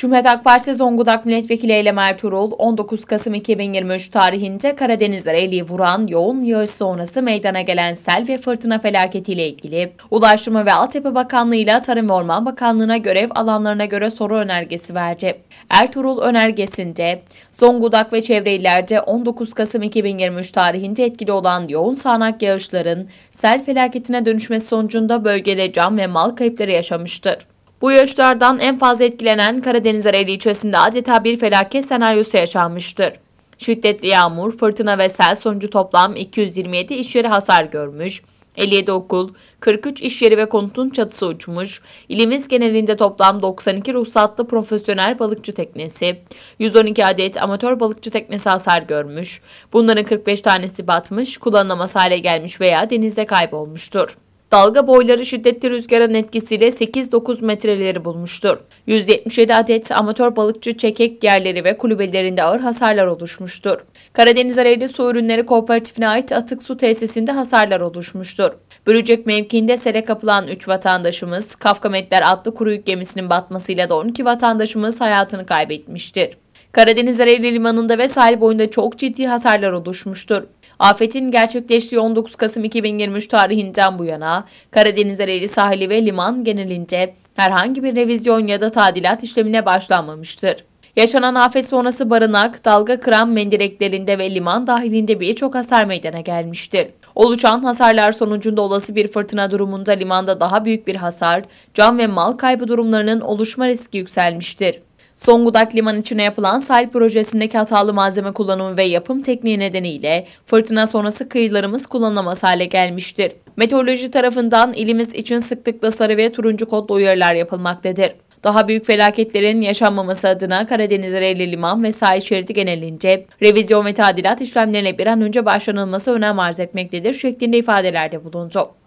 Cumhuriyet Halk Partisi Zonguldak Milletvekili Eylem Ertuğrul, 19 Kasım 2023 tarihinde Karadenizler eli vuran yoğun yağış sonrası meydana gelen sel ve fırtına felaketiyle ilgili Ulaştırma ve Altyapı Bakanlığı ile Tarım ve Orman Bakanlığı'na görev alanlarına göre soru önergesi verdi. Ertuğrul önergesinde Zonguldak ve çevre illerde 19 Kasım 2023 tarihinde etkili olan yoğun sağanak yağışların sel felaketine dönüşmesi sonucunda bölgede can ve mal kayıpları yaşamıştır. Bu yağışlardan en fazla etkilenen Karadeniz Ereğli ilçesinde adeta bir felaket senaryosu yaşanmıştır. Şiddetli yağmur, fırtına ve sel sonucu toplam 227 iş yeri hasar görmüş, 57 okul, 43 iş yeri ve konutun çatısı uçmuş, ilimiz genelinde toplam 92 ruhsatlı profesyonel balıkçı teknesi, 112 adet amatör balıkçı teknesi hasar görmüş, bunların 45 tanesi batmış, kullanılamaz hale gelmiş veya denizde kaybolmuştur. Dalga boyları şiddetli rüzgarın etkisiyle 8-9 metreleri bulmuştur. 177 adet amatör balıkçı çekek yerleri ve kulübelerinde ağır hasarlar oluşmuştur. Karadeniz Areli Su Ürünleri Kooperatifine ait atık su tesisinde hasarlar oluşmuştur. Bölücek mevkiinde sele kapılan 3 vatandaşımız, Kafkametler adlı kuru yük gemisinin batmasıyla da 12 vatandaşımız hayatını kaybetmiştir. Karadeniz Ereğli Limanı'nda ve sahil boyunda çok ciddi hasarlar oluşmuştur. Afetin gerçekleştiği 19 Kasım 2023 tarihinden bu yana Karadeniz Ereğli sahili ve liman genelince herhangi bir revizyon ya da tadilat işlemine başlanmamıştır. Yaşanan afet sonrası barınak, dalga kıran mendireklerinde ve liman dahilinde birçok hasar meydana gelmiştir. Oluşan hasarlar sonucunda olası bir fırtına durumunda limanda daha büyük bir hasar, can ve mal kaybı durumlarının oluşma riski yükselmiştir. Zonguldak liman içine yapılan sahil projesindeki hatalı malzeme kullanımı ve yapım tekniği nedeniyle fırtına sonrası kıyılarımız kullanılamaz hale gelmiştir. Meteoroloji tarafından ilimiz için sıklıkla sarı ve turuncu kodlu uyarılar yapılmaktadır. Daha büyük felaketlerin yaşanmaması adına Karadeniz Reyli Liman ve sahil şeridi genelince revizyon ve tadilat işlemlerine bir an önce başlanılması önem arz etmektedir şeklinde ifadelerde bulundu.